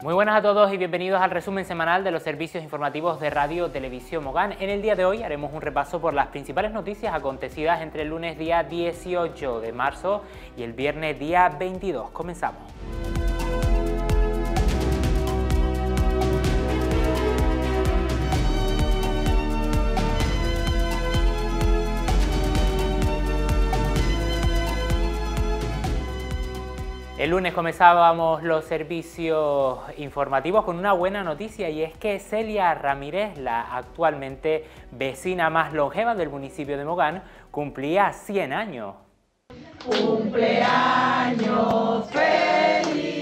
Muy buenas a todos y bienvenidos al resumen semanal de los servicios informativos de Radio Televisión Mogán. En el día de hoy haremos un repaso por las principales noticias acontecidas entre el lunes día 18 de marzo y el viernes día 22. Comenzamos. El lunes comenzábamos los servicios informativos con una buena noticia y es que Celia Ramírez, la actualmente vecina más longeva del municipio de Mogán, cumplía 100 años. ¡Cumpleaños feliz!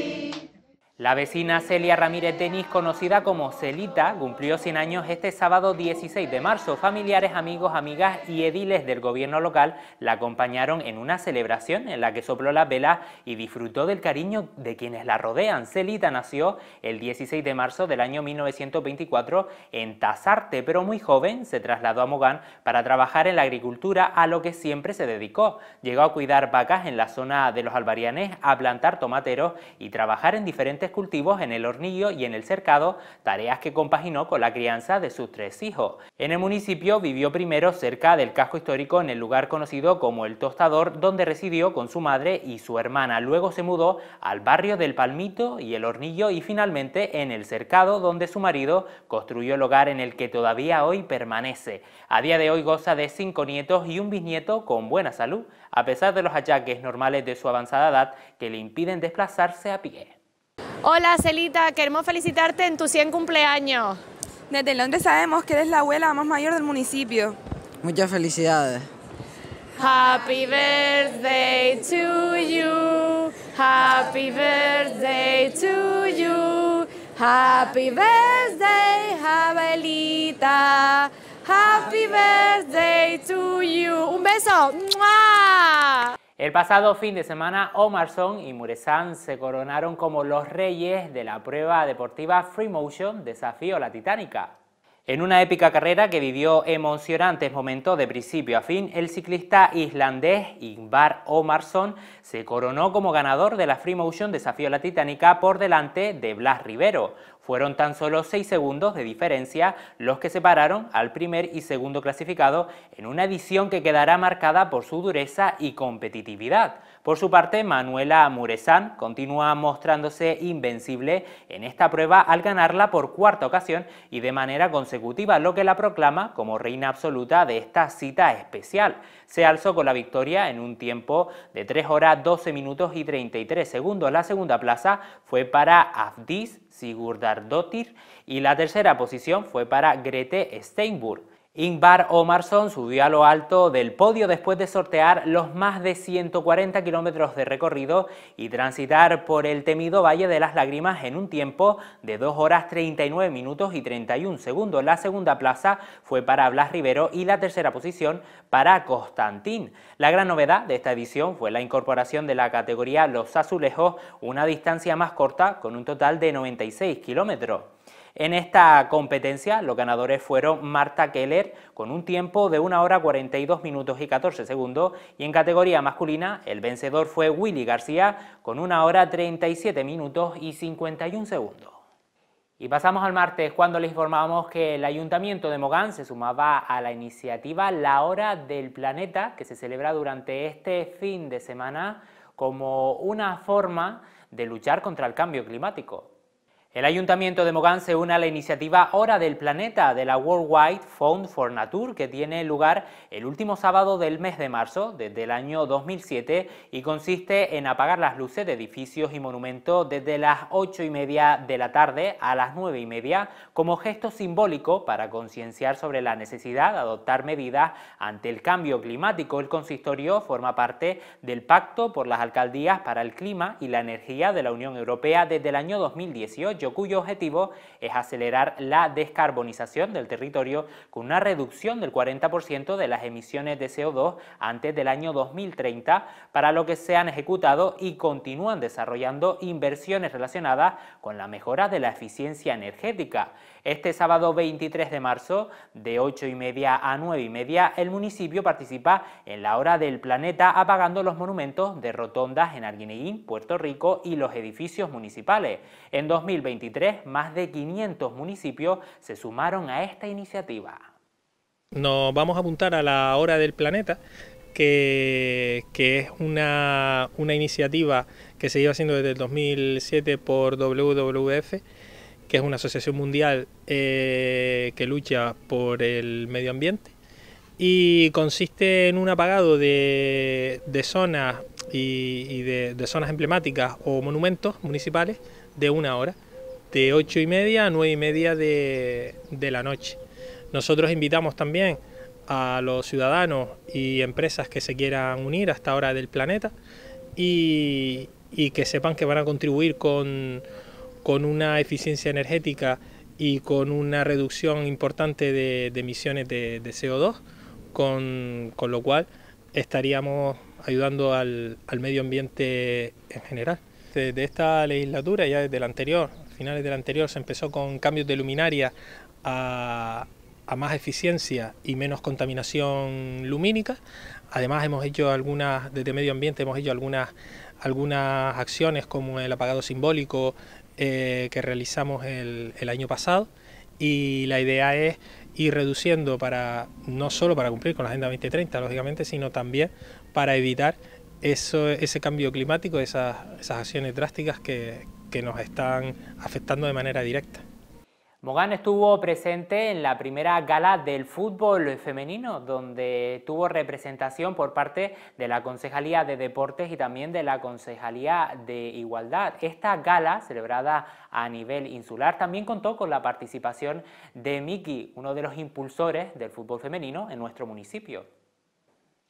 La vecina Celia Ramírez Denis, conocida como Celita, cumplió 100 años este sábado 16 de marzo. Familiares, amigos, amigas y ediles del gobierno local la acompañaron en una celebración en la que sopló la vela y disfrutó del cariño de quienes la rodean. Celita nació el 16 de marzo del año 1924 en Tazarte, pero muy joven se trasladó a Mogán para trabajar en la agricultura, a lo que siempre se dedicó. Llegó a cuidar vacas en la zona de los albarianes, a plantar tomateros y trabajar en diferentes cultivos en el hornillo y en el cercado, tareas que compaginó con la crianza de sus tres hijos. En el municipio vivió primero cerca del casco histórico en el lugar conocido como El Tostador, donde residió con su madre y su hermana. Luego se mudó al barrio del Palmito y el Hornillo y finalmente en El Cercado, donde su marido construyó el hogar en el que todavía hoy permanece. A día de hoy goza de cinco nietos y un bisnieto con buena salud, a pesar de los achaques normales de su avanzada edad que le impiden desplazarse a pie. Hola Celita, queremos felicitarte en tu 100 cumpleaños. Desde Londres sabemos que eres la abuela más mayor del municipio. Muchas felicidades. Happy birthday to you. Happy birthday to you. Happy birthday, abuelita. Happy birthday to you. Un beso. El pasado fin de semana, Omarson y Muresan se coronaron como los reyes de la prueba deportiva Free Motion Desafío La Titánica. En una épica carrera que vivió emocionantes momentos de principio a fin, el ciclista islandés Ingvar Omarsson se coronó como ganador de la Free Motion Desafío La Titánica por delante de Blas Rivero, fueron tan solo 6 segundos de diferencia los que separaron al primer y segundo clasificado en una edición que quedará marcada por su dureza y competitividad. Por su parte, Manuela Muresan continúa mostrándose invencible en esta prueba al ganarla por cuarta ocasión y de manera consecutiva, lo que la proclama como reina absoluta de esta cita especial. Se alzó con la victoria en un tiempo de 3 horas 12 minutos y 33 segundos. La segunda plaza fue para Afdis Sigurdardóttir y la tercera posición fue para Grete Steinburg. Ingvar Omarsson subió a lo alto del podio después de sortear los más de 140 kilómetros de recorrido y transitar por el temido Valle de las Lágrimas en un tiempo de 2 horas 39 minutos y 31 segundos. La segunda plaza fue para Blas Rivero y la tercera posición para Constantín. La gran novedad de esta edición fue la incorporación de la categoría Los Azulejos, una distancia más corta con un total de 96 kilómetros. En esta competencia los ganadores fueron Marta Keller con un tiempo de 1 hora 42 minutos y 14 segundos y en categoría masculina el vencedor fue Willy García con 1 hora 37 minutos y 51 segundos. Y pasamos al martes, cuando les informamos que el Ayuntamiento de Mogán se sumaba a la iniciativa La Hora del Planeta, que se celebra durante este fin de semana como una forma de luchar contra el cambio climático. El Ayuntamiento de Mogán se une a la iniciativa Hora del Planeta de la Worldwide Fund for Nature que tiene lugar el último sábado del mes de marzo desde el año 2007 y consiste en apagar las luces de edificios y monumentos desde las 8 y media de la tarde a las 9 y media como gesto simbólico para concienciar sobre la necesidad de adoptar medidas ante el cambio climático. El consistorio forma parte del Pacto por las Alcaldías para el Clima y la Energía de la Unión Europea desde el año 2018 cuyo objetivo es acelerar la descarbonización del territorio con una reducción del 40% de las emisiones de CO2 antes del año 2030, para lo que se han ejecutado y continúan desarrollando inversiones relacionadas con la mejora de la eficiencia energética. Este sábado 23 de marzo, de 8 y media a 9 y media, el municipio participa en la Hora del Planeta apagando los monumentos de rotondas en Arguineguín, Puerto Rico y los edificios municipales. En 2023, más de 500 municipios se sumaron a esta iniciativa. Nos vamos a apuntar a la Hora del Planeta, que, es una, una, iniciativa que se lleva haciendo desde el 2007 por WWF que es una asociación mundial eh, que lucha por el medio ambiente y consiste en un apagado de, zonas y, de, zonas emblemáticas o monumentos municipales de una hora, de ocho y media a nueve y media de, la noche. Nosotros invitamos también a los ciudadanos y empresas que se quieran unir a esta hora del planeta y, y que sepan que van a contribuir con con una eficiencia energética y con una reducción importante de, emisiones de, CO2, con, lo cual estaríamos ayudando al, medio ambiente en general. Desde esta legislatura, ya desde el anterior, ...a finales del anterior, se empezó con cambios de luminaria a, más eficiencia y menos contaminación lumínica. Además hemos hecho algunas, desde medio ambiente hemos hecho algunas, algunas acciones como el apagado simbólico, eh, que realizamos el, año pasado y la idea es ir reduciendo para no solo para cumplir con la Agenda 2030, lógicamente, sino también para evitar eso, ese cambio climático, esas, esas acciones drásticas que nos están afectando de manera directa. Mogán estuvo presente en la primera gala del fútbol femenino, donde tuvo representación por parte de la Concejalía de Deportes y también de la Concejalía de Igualdad. Esta gala, celebrada a nivel insular, también contó con la participación de Miki, uno de los impulsores del fútbol femenino en nuestro municipio.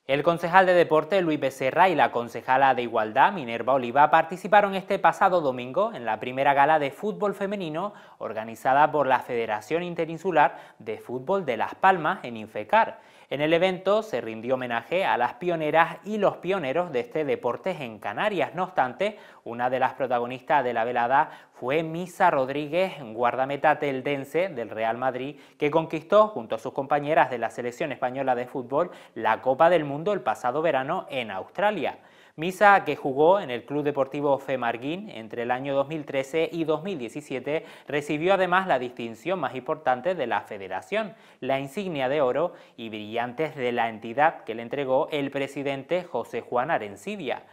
El concejal de Deporte Luis Becerra y la concejala de Igualdad Minerva Oliva participaron este pasado domingo en la primera gala de fútbol femenino organizada por la Federación Interinsular de Fútbol de Las Palmas en Infecar. En el evento se rindió homenaje a las pioneras y los pioneros de este deporte en Canarias. No obstante, una de las protagonistas de la velada fue Misa Rodríguez, guardameta teldense del Real Madrid, que conquistó junto a sus compañeras de la selección española de fútbol la Copa del Mundo el pasado verano en Australia. Misa, que jugó en el Club Deportivo Femarguín entre el año 2013 y 2017, recibió además la distinción más importante de la federación, la insignia de oro y brillantes de la entidad que le entregó el presidente José Juan Arencibia.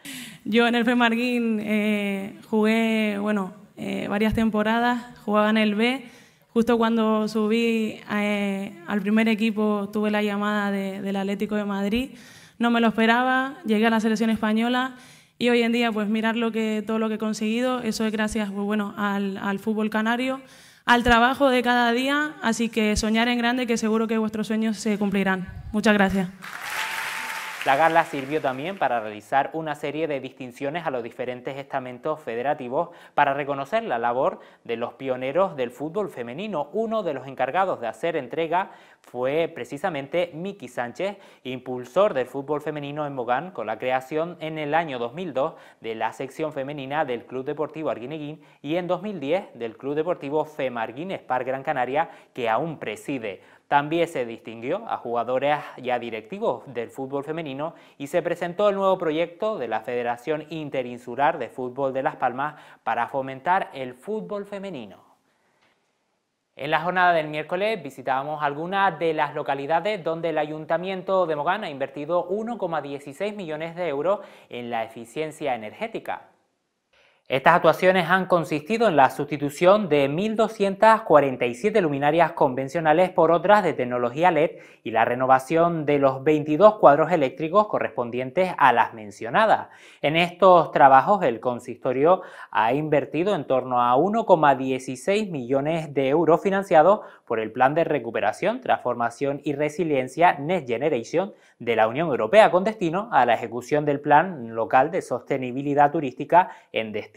Yo en el Femarguín eh, jugué, bueno, eh, varias temporadas, jugaba en el B. Justo cuando subí eh, al primer equipo tuve la llamada del Atlético de Madrid. No me lo esperaba, llegué a la selección española y hoy en día pues mirar lo que, todo lo que he conseguido, eso es gracias pues, bueno, al fútbol canario, al trabajo de cada día, así que soñar en grande que seguro que vuestros sueños se cumplirán. Muchas gracias. La gala sirvió también para realizar una serie de distinciones a los diferentes estamentos federativos para reconocer la labor de los pioneros del fútbol femenino. Uno de los encargados de hacer entrega fue precisamente Miki Sánchez, impulsor del fútbol femenino en Mogán con la creación en el año 2002 de la sección femenina del Club Deportivo Arguineguín y en 2010 del Club Deportivo Femarguines Par Gran Canaria que aún preside. También se distinguió a jugadores a directivos del fútbol femenino y se presentó el nuevo proyecto de la Federación Interinsular de Fútbol de Las Palmas para fomentar el fútbol femenino. En la jornada del miércoles visitábamos algunas de las localidades donde el Ayuntamiento de Mogán ha invertido 1,16 millones de euros en la eficiencia energética. Estas actuaciones han consistido en la sustitución de 1.247 luminarias convencionales por otras de tecnología LED y la renovación de los 22 cuadros eléctricos correspondientes a las mencionadas. En estos trabajos el consistorio ha invertido en torno a 1,16 millones de euros financiados por el Plan de Recuperación, Transformación y Resiliencia Next Generation de la Unión Europea con destino a la ejecución del Plan Local de Sostenibilidad Turística en destino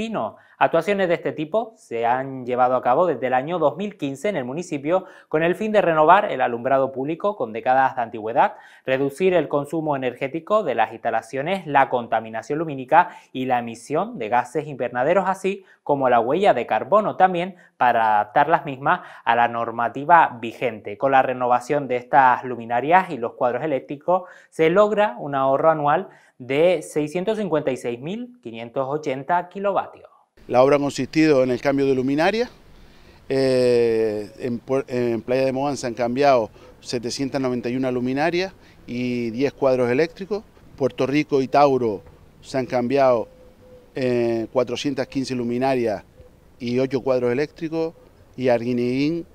Actuaciones de este tipo se han llevado a cabo desde el año 2015 en el municipio con el fin de renovar el alumbrado público con décadas de antigüedad, reducir el consumo energético de las instalaciones, la contaminación lumínica y la emisión de gases invernaderos, así como la huella de carbono también para adaptar las mismas a la normativa vigente. Con la renovación de estas luminarias y los cuadros eléctricos se logra un ahorro anual de 656.580 kilovatios. La obra ha consistido en el cambio de luminaria. Eh, en, Playa de Mohan se han cambiado 791 luminarias y 10 cuadros eléctricos. Puerto Rico y Tauro se han cambiado 415 eh, luminarias y 8 cuadros eléctricos. Y Arguineguín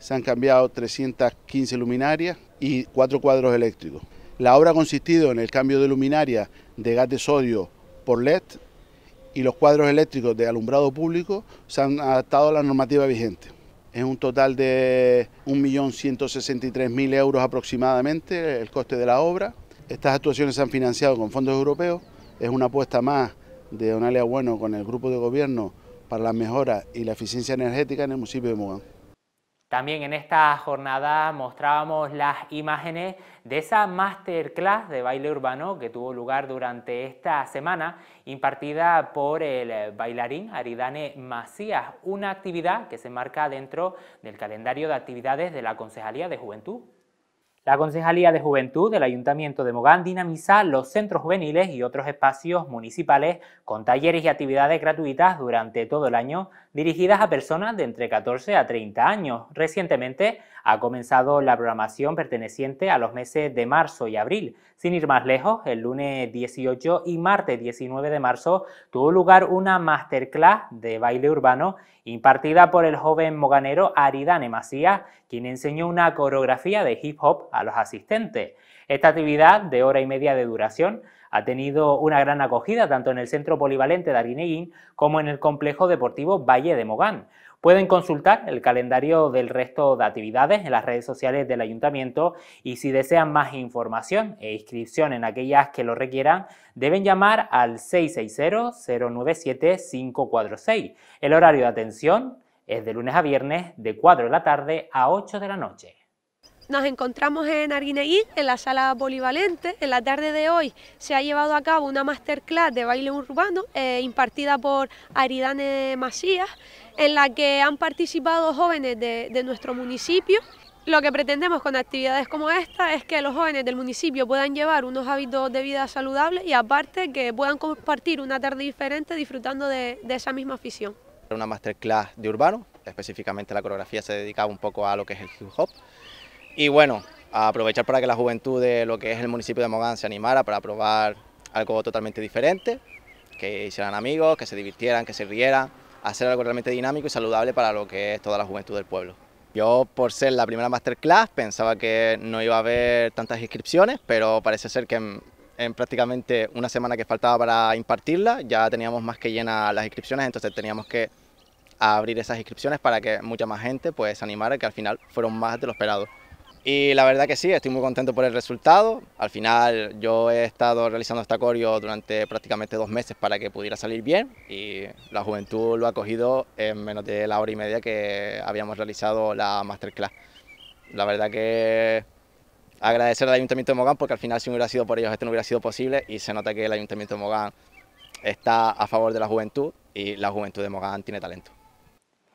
se han cambiado 315 luminarias y 4 cuadros eléctricos. La obra ha consistido en el cambio de luminaria de gas de sodio por LED y los cuadros eléctricos de alumbrado público se han adaptado a la normativa vigente. Es un total de 1.163.000 euros aproximadamente el coste de la obra. Estas actuaciones se han financiado con fondos europeos. Es una apuesta más de donalia Bueno con el grupo de gobierno para la mejora y la eficiencia energética en el municipio de Mogán. También en esta jornada mostrábamos las imágenes de esa masterclass de baile urbano que tuvo lugar durante esta semana, impartida por el bailarín Aridane Macías, una actividad que se marca dentro del calendario de actividades de la Concejalía de Juventud la Concejalía de Juventud del Ayuntamiento de Mogán dinamiza los centros juveniles y otros espacios municipales con talleres y actividades gratuitas durante todo el año dirigidas a personas de entre 14 a 30 años. Recientemente, ha comenzado la programación perteneciente a los meses de marzo y abril. Sin ir más lejos, el lunes 18 y martes 19 de marzo tuvo lugar una masterclass de baile urbano impartida por el joven moganero Aridane Macías, quien enseñó una coreografía de hip hop a los asistentes. Esta actividad de hora y media de duración ha tenido una gran acogida tanto en el Centro Polivalente de Arineguín como en el Complejo Deportivo Valle de Mogán. Pueden consultar el calendario del resto de actividades en las redes sociales del ayuntamiento y si desean más información e inscripción en aquellas que lo requieran, deben llamar al 660-097-546. El horario de atención es de lunes a viernes de 4 de la tarde a 8 de la noche. Nos encontramos en Arguineguí, en la sala polivalente. En la tarde de hoy se ha llevado a cabo una masterclass de baile urbano eh, impartida por Aridane Macías, en la que han participado jóvenes de, nuestro municipio. Lo que pretendemos con actividades como esta es que los jóvenes del municipio puedan llevar unos hábitos de vida saludables y aparte que puedan compartir una tarde diferente disfrutando de, de esa misma afición. Una masterclass de urbano, específicamente la coreografía se dedicaba un poco a lo que es el hip hop, y bueno, aprovechar para que la juventud de lo que es el municipio de Mogán se animara para probar algo totalmente diferente, que hicieran amigos, que se divirtieran, que se rieran, hacer algo realmente dinámico y saludable para lo que es toda la juventud del pueblo. Yo, por ser la primera masterclass, pensaba que no iba a haber tantas inscripciones, pero parece ser que en, prácticamente una semana que faltaba para impartirla ya teníamos más que llenas las inscripciones, entonces teníamos que abrir esas inscripciones para que mucha más gente pues, se animara, que al final fueron más de lo esperado. Y la verdad que sí, estoy muy contento por el resultado. Al final yo he estado realizando esta coreo durante prácticamente dos meses para que pudiera salir bien y la juventud lo ha cogido en menos de la hora y media que habíamos realizado la masterclass. La verdad que agradecer al Ayuntamiento de Mogán porque al final si no hubiera sido por ellos esto no hubiera sido posible y se nota que el Ayuntamiento de Mogán está a favor de la juventud y la juventud de Mogán tiene talento.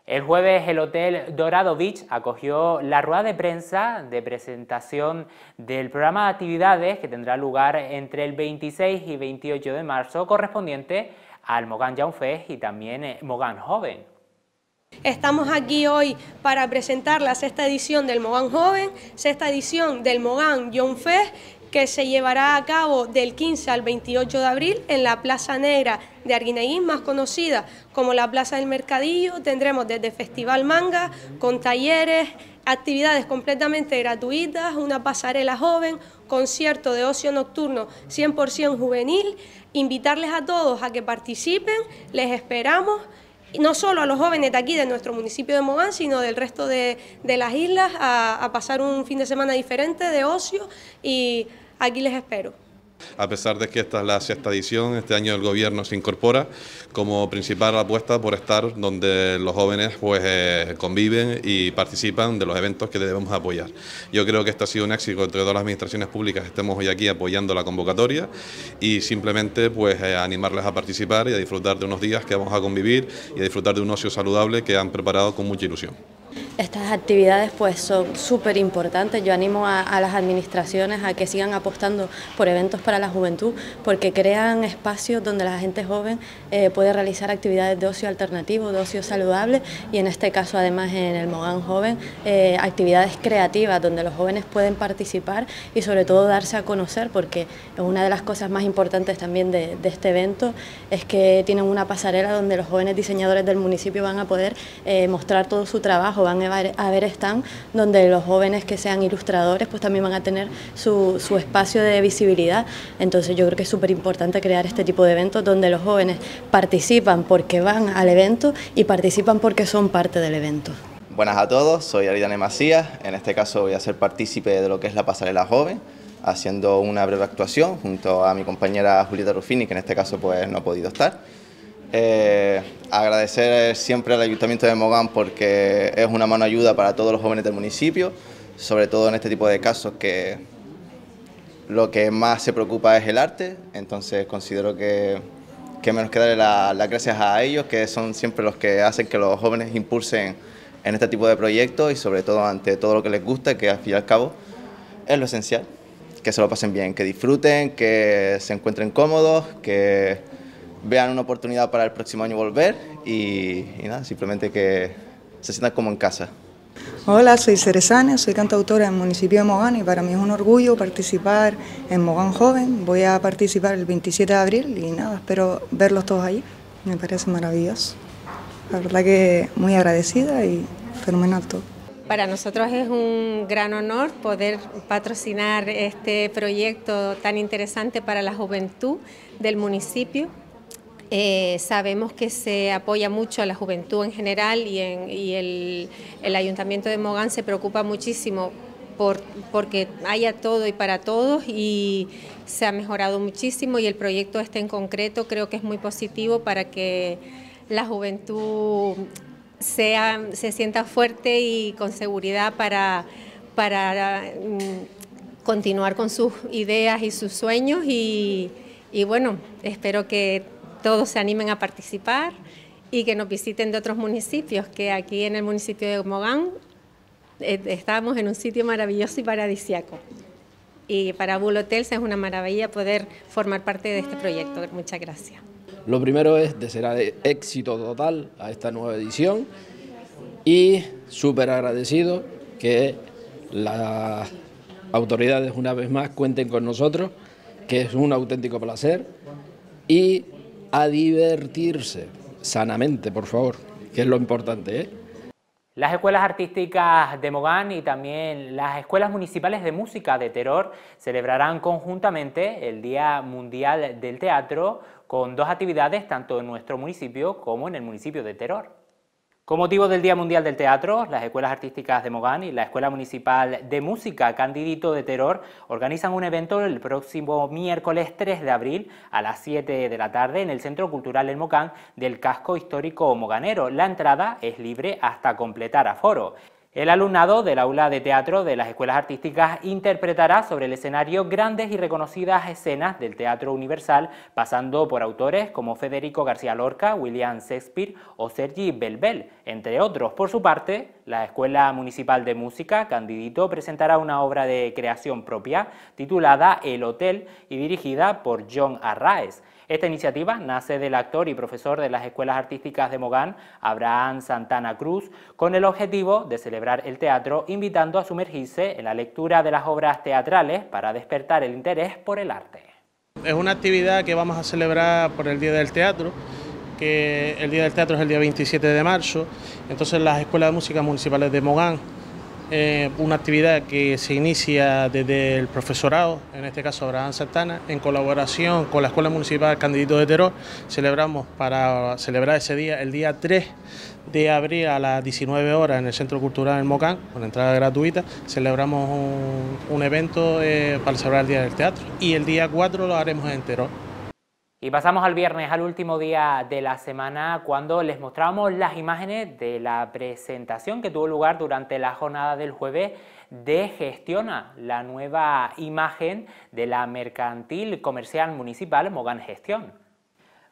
El jueves el Hotel Dorado Beach acogió la rueda de prensa de presentación del programa de actividades que tendrá lugar entre el 26 y 28 de marzo correspondiente al Mogán Young Fest y también eh, Mogán Joven. Estamos aquí hoy para presentar la sexta edición del Mogán Joven, sexta edición del Mogán Young Fest que se llevará a cabo del 15 al 28 de abril en la Plaza Negra de Arguineguín, más conocida como la Plaza del Mercadillo. Tendremos desde Festival Manga, con talleres, actividades completamente gratuitas, una pasarela joven, concierto de ocio nocturno 100% juvenil. Invitarles a todos a que participen, les esperamos no solo a los jóvenes de aquí, de nuestro municipio de Mogán, sino del resto de, las islas, a pasar un fin de semana diferente de ocio y aquí les espero. A pesar de que esta es la sexta edición, este año el gobierno se incorpora como principal apuesta por estar donde los jóvenes pues, eh, conviven y participan de los eventos que debemos apoyar. Yo creo que este ha sido un éxito entre todas las administraciones públicas estemos hoy aquí apoyando la convocatoria y simplemente pues, eh, animarles a participar y a disfrutar de unos días que vamos a convivir y a disfrutar de un ocio saludable que han preparado con mucha ilusión. Estas actividades pues son súper importantes. Yo animo a, las administraciones a que sigan apostando por eventos para la juventud porque crean espacios donde la gente joven eh, puede realizar actividades de ocio alternativo, de ocio saludable y en este caso además en el Mogán Joven eh, actividades creativas donde los jóvenes pueden participar y sobre todo darse a conocer porque una de las cosas más importantes también de, este evento es que tienen una pasarela donde los jóvenes diseñadores del municipio van a poder eh, mostrar todo su trabajo, van ...a ver están, donde los jóvenes que sean ilustradores pues también van a tener su, su espacio de visibilidad. Entonces yo creo que es súper importante crear este tipo de eventos donde los jóvenes participan porque van al evento y participan porque son parte del evento. Buenas a todos, soy Aridane Macías, en este caso voy a ser partícipe de lo que es la pasarela joven, haciendo una breve actuación junto a mi compañera Julieta Ruffini, que en este caso pues no ha podido estar. Eh, agradecer eh, siempre al Ayuntamiento de Mogán porque es una mano ayuda para todos los jóvenes del municipio, sobre todo en este tipo de casos que lo que más se preocupa es el arte, entonces considero que, que menos que darle las gracias a ellos, que son siempre los que hacen que los jóvenes impulsen en este tipo de proyectos y sobre todo ante todo lo que les gusta, que al fin y al cabo es lo esencial, que se lo pasen bien, que disfruten, que se encuentren cómodos, que vean una oportunidad para el próximo año volver y, nada, simplemente que se sientan como en casa. Hola, soy Ceresane, soy cantautora el municipio de Mogán y para mí es un orgullo participar en Mogán Joven. Voy a participar el 27 de abril y nada, espero verlos todos allí. Me parece maravilloso. La verdad que muy agradecida y fenomenal todo. Para nosotros es un gran honor poder patrocinar este proyecto tan interesante para la juventud del municipio. Eh, sabemos que se apoya mucho a la juventud en general y, el, Ayuntamiento de Mogán se preocupa muchísimo por, porque haya todo y para todos y se ha mejorado muchísimo y el proyecto este en concreto creo que es muy positivo para que la juventud sea, se sienta fuerte y con seguridad para, para mm, continuar con sus ideas y sus sueños y bueno, espero que todos se animen a participar y que nos visiten de otros municipios, que aquí en el municipio de Mogán eh, estamos en un sitio maravilloso y paradisiaco. Y para Bull Hotels es una maravilla poder formar parte de este proyecto. Muchas gracias. Lo primero es desear éxito total a esta nueva edición y súper agradecido que las autoridades una vez más cuenten con nosotros, que es un auténtico placer y a divertirse, sanamente, por favor, que es lo importante. ¿eh? Las escuelas artísticas de Mogán y también las escuelas municipales de música de Teror celebrarán conjuntamente el Día Mundial del Teatro con dos actividades tanto en nuestro municipio como en el municipio de Teror. Con motivo del Día Mundial del Teatro, las Escuelas Artísticas de Mogán y la Escuela Municipal de Música Candidito de Terror organizan un evento el próximo miércoles 3 de abril a las 7 de la tarde en el Centro Cultural El Mogán del Casco Histórico Moganero. La entrada es libre hasta completar aforo. El alumnado del aula de teatro de las escuelas artísticas interpretará sobre el escenario grandes y reconocidas escenas del teatro universal, pasando por autores como Federico García Lorca, William Shakespeare o Sergi Belbel, entre otros. Por su parte, la Escuela Municipal de Música, Candidito, presentará una obra de creación propia titulada El Hotel y dirigida por John Arraes. Esta iniciativa nace del actor y profesor de las escuelas artísticas de Mogán, Abraham Santana Cruz, con el objetivo de celebrar el teatro, invitando a sumergirse en la lectura de las obras teatrales para despertar el interés por el arte. Es una actividad que vamos a celebrar por el Día del Teatro, que el Día del Teatro es el día 27 de marzo, entonces las escuelas de música municipales de Mogán eh, una actividad que se inicia desde el profesorado, en este caso Abraham Santana, en colaboración con la Escuela Municipal Candidito de Teror. Celebramos para celebrar ese día, el día 3 de abril a las 19 horas en el Centro Cultural del Mocán, con entrada gratuita, celebramos un, evento eh, para celebrar el Día del Teatro y el día 4 lo haremos en Teror. Y pasamos al viernes, al último día de la semana, cuando les mostramos las imágenes de la presentación que tuvo lugar durante la jornada del jueves de Gestiona, la nueva imagen de la mercantil comercial municipal Mogán Gestión.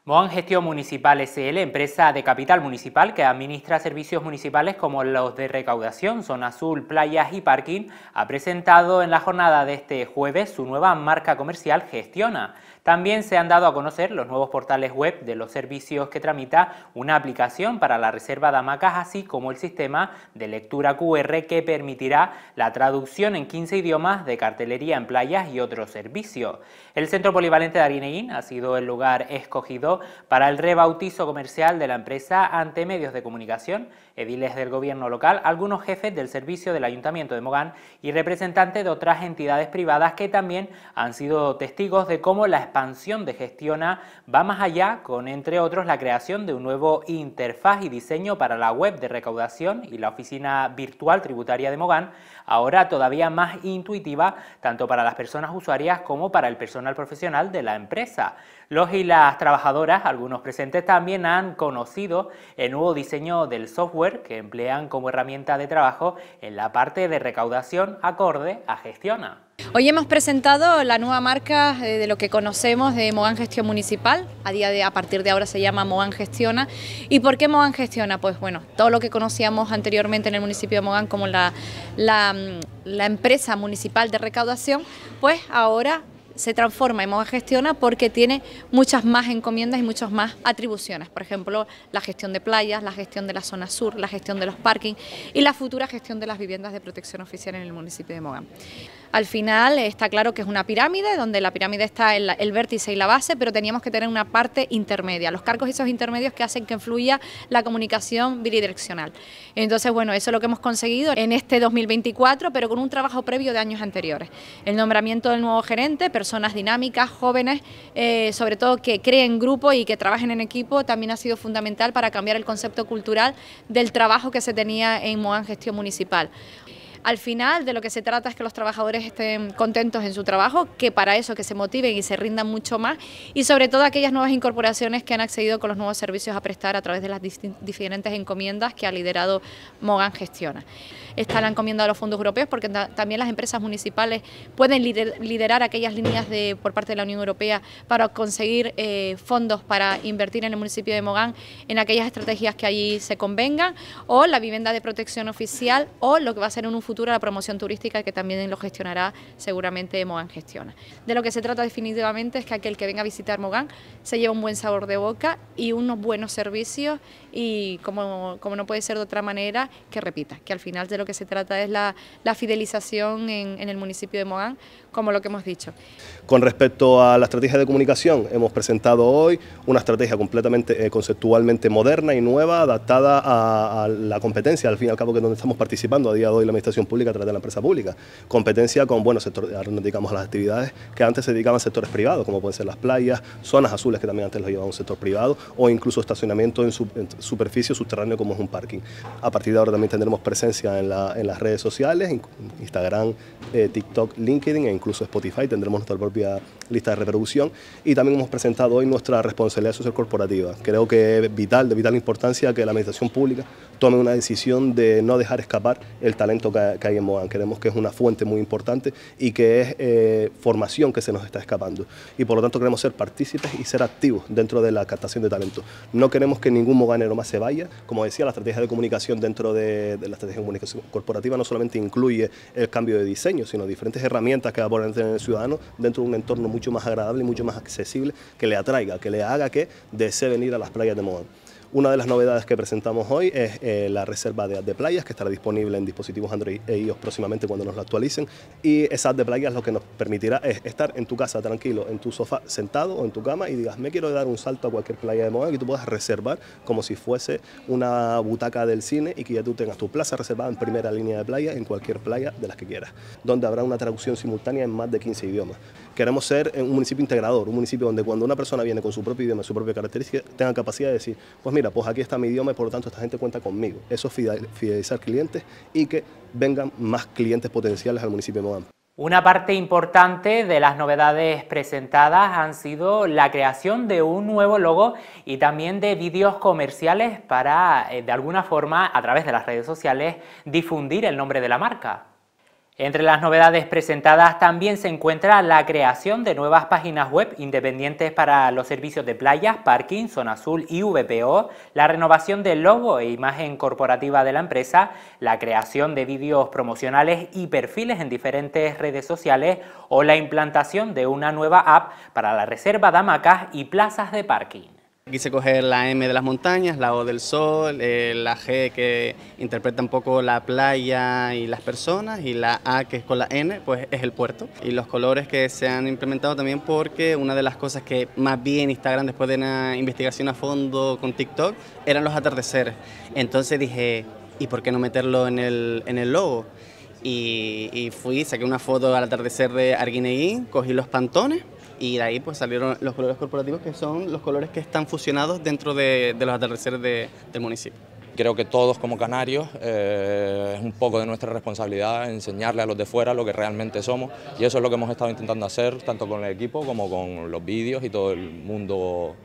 Mogán Gestión Municipal SL, empresa de capital municipal que administra servicios municipales como los de recaudación, zona azul, playas y parking, ha presentado en la jornada de este jueves su nueva marca comercial Gestiona también se han dado a conocer los nuevos portales web de los servicios que tramita una aplicación para la reserva de hamacas, así como el sistema de lectura QR que permitirá la traducción en 15 idiomas de cartelería en playas y otros servicios. El Centro Polivalente de Arineguín ha sido el lugar escogido para el rebautizo comercial de la empresa ante medios de comunicación, ediles del gobierno local, algunos jefes del servicio del Ayuntamiento de Mogán y representantes de otras entidades privadas que también han sido testigos de cómo la expansión de Gestiona va más allá con, entre otros, la creación de un nuevo interfaz y diseño para la web de recaudación y la oficina virtual tributaria de Mogán, ahora todavía más intuitiva tanto para las personas usuarias como para el personal profesional de la empresa. Los y las trabajadoras, algunos presentes también, han conocido el nuevo diseño del software que emplean como herramienta de trabajo en la parte de recaudación acorde a Gestiona. Hoy hemos presentado la nueva marca eh, de lo que conocemos de Mogán Gestión Municipal, a, día de, a partir de ahora se llama Mogán Gestiona. ¿Y por qué Mogán Gestiona? Pues bueno, todo lo que conocíamos anteriormente en el municipio de Mogán como la, la, mm, la empresa municipal de recaudación, pues ahora se transforma en Mogán Gestiona porque tiene muchas más encomiendas y muchas más atribuciones. Por ejemplo, la gestión de playas, la gestión de la zona sur, la gestión de los parkings y la futura gestión de las viviendas de protección oficial en el municipio de Mogán. Al final está claro que es una pirámide, donde la pirámide está el vértice y la base, pero teníamos que tener una parte intermedia, los cargos y esos intermedios que hacen que fluya... la comunicación bidireccional. Entonces, bueno, eso es lo que hemos conseguido en este 2024, pero con un trabajo previo de años anteriores. El nombramiento del nuevo gerente, personas dinámicas, jóvenes, eh, sobre todo que creen grupo y que trabajen en equipo, también ha sido fundamental para cambiar el concepto cultural del trabajo que se tenía en Moan Gestión Municipal. Al final de lo que se trata es que los trabajadores estén contentos en su trabajo, que para eso que se motiven y se rindan mucho más y sobre todo aquellas nuevas incorporaciones que han accedido con los nuevos servicios a prestar a través de las diferentes encomiendas que ha liderado Mogán Gestiona. Está la encomienda de los fondos europeos porque también las empresas municipales pueden liderar aquellas líneas de, por parte de la Unión Europea para conseguir eh, fondos para invertir en el municipio de Mogán en aquellas estrategias que allí se convengan o la vivienda de protección oficial o lo que va a ser en un futuro la promoción turística que también lo gestionará seguramente Mogán Gestiona. De lo que se trata definitivamente es que aquel que venga a visitar Mogán se lleva un buen sabor de boca y unos buenos servicios y como, como no puede ser de otra manera, que repita, que al final de lo que se trata es la, la fidelización en, en el municipio de Mogán como lo que hemos dicho. Con respecto a la estrategia de comunicación, hemos presentado hoy una estrategia completamente eh, conceptualmente moderna y nueva, adaptada a, la competencia, al fin y al cabo que es donde estamos participando a día de hoy la administración pública a través de la empresa pública. Competencia con, bueno, sector, ahora nos dedicamos a las actividades que antes se dedicaban a sectores privados, como pueden ser las playas, zonas azules que también antes lo llevaba un sector privado, o incluso estacionamiento en, superficie subterráneo como es un parking. A partir de ahora también tendremos presencia en, las redes sociales, Instagram, eh, TikTok, LinkedIn e incluso Spotify, tendremos nuestra propia lista de reproducción y también hemos presentado hoy nuestra responsabilidad social corporativa. Creo que es vital, de vital importancia que la administración pública tome una decisión de no dejar escapar el talento que, hay en Moan. Creemos que es una fuente muy importante y que es eh, formación que se nos está escapando y por lo tanto queremos ser partícipes y ser activos dentro de la captación de talento. No queremos que ningún moganero más se vaya, como decía, la estrategia de comunicación dentro de, la estrategia de comunicación corporativa no solamente incluye el cambio de diseño, sino diferentes herramientas que a por el ciudadano dentro de un entorno mucho más agradable y mucho más accesible que le atraiga, que le haga que desee venir a las playas de moda. Una de las novedades que presentamos hoy es eh, la reserva de de Playas, que estará disponible en dispositivos Android e iOS próximamente cuando nos la actualicen. Y esa de Playas lo que nos permitirá es estar en tu casa tranquilo, en tu sofá sentado o en tu cama y digas, me quiero dar un salto a cualquier playa de moda y tú puedas reservar como si fuese una butaca del cine y que ya tú tengas tu plaza reservada en primera línea de playa, en cualquier playa de las que quieras, donde habrá una traducción simultánea en más de 15 idiomas. Queremos ser un municipio integrador, un municipio donde cuando una persona viene con su propio idioma, su propia característica, tenga capacidad de decir, pues mira, pues aquí está mi idioma y por lo tanto esta gente cuenta conmigo. Eso es fidelizar clientes y que vengan más clientes potenciales al municipio de Mohammed. Una parte importante de las novedades presentadas han sido la creación de un nuevo logo y también de vídeos comerciales para, eh, de alguna forma, a través de las redes sociales, difundir el nombre de la marca. Entre las novedades presentadas también se encuentra la creación de nuevas páginas web independientes para los servicios de playas, parking, zona azul y VPO, la renovación del logo e imagen corporativa de la empresa, la creación de vídeos promocionales y perfiles en diferentes redes sociales o la implantación de una nueva app para la reserva de hamacas y plazas de parking. Quise coger la M de las montañas, la O del sol, eh, la G que interpreta un poco la playa y las personas y la A que es con la N, pues es el puerto. Y los colores que se han implementado también porque una de las cosas que más bien Instagram después de una investigación a fondo con TikTok eran los atardeceres. Entonces dije, ¿y por qué no meterlo en el, en el logo? Y, y fui, saqué una foto al atardecer de Arguineguín, cogí los pantones y de ahí pues salieron los colores corporativos que son los colores que están fusionados dentro de, los atardeceres del municipio. Creo que todos como canarios eh, es un poco de nuestra responsabilidad enseñarle a los de fuera lo que realmente somos y eso es lo que hemos estado intentando hacer tanto con el equipo como con los vídeos y todo el mundo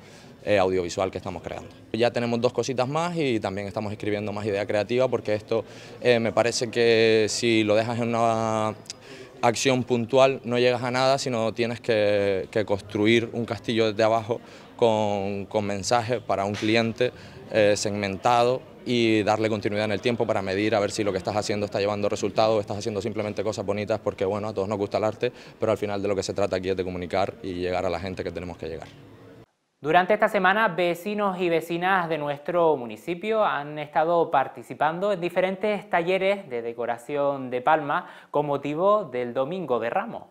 eh, audiovisual que estamos creando. Ya tenemos dos cositas más y también estamos escribiendo más idea creativa porque esto eh, me parece que si lo dejas en una acción puntual no llegas a nada, sino tienes que, construir un castillo desde abajo con, mensaje mensajes para un cliente eh, segmentado y darle continuidad en el tiempo para medir a ver si lo que estás haciendo está llevando resultados o estás haciendo simplemente cosas bonitas porque bueno, a todos nos gusta el arte, pero al final de lo que se trata aquí es de comunicar y llegar a la gente que tenemos que llegar. Durante esta semana, vecinos y vecinas de nuestro municipio han estado participando en diferentes talleres de decoración de palma con motivo del Domingo de Ramos.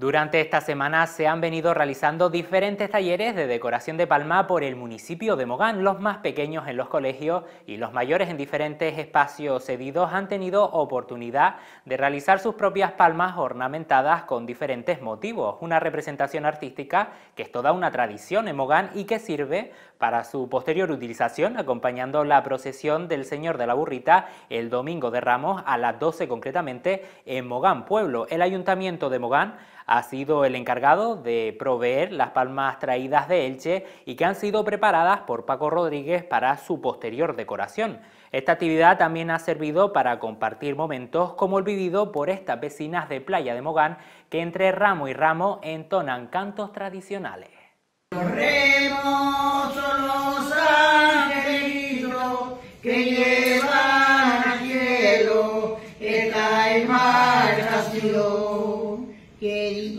Durante esta semana se han venido realizando diferentes talleres de decoración de palma por el municipio de Mogán. Los más pequeños en los colegios y los mayores en diferentes espacios cedidos han tenido oportunidad de realizar sus propias palmas ornamentadas con diferentes motivos. Una representación artística que es toda una tradición en Mogán y que sirve para su posterior utilización acompañando la procesión del Señor de la Burrita el domingo de Ramos a las 12 concretamente en Mogán Pueblo. El Ayuntamiento de Mogán ha sido el encargado de proveer las palmas traídas de Elche y que han sido preparadas por Paco Rodríguez para su posterior decoración. Esta actividad también ha servido para compartir momentos como el vivido por estas vecinas de Playa de Mogán que entre ramo y ramo entonan cantos tradicionales. Corremos los ángeles, que llevan al cielo esta que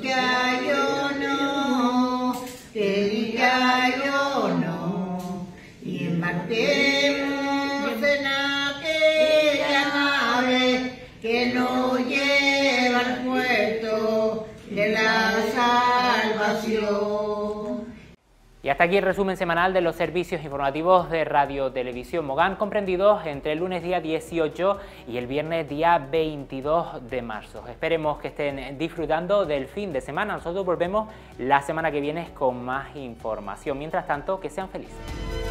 hasta aquí el resumen semanal de los servicios informativos de Radio Televisión Mogán, comprendidos entre el lunes día 18 y el viernes día 22 de marzo. Esperemos que estén disfrutando del fin de semana. Nosotros volvemos la semana que viene con más información. Mientras tanto, que sean felices.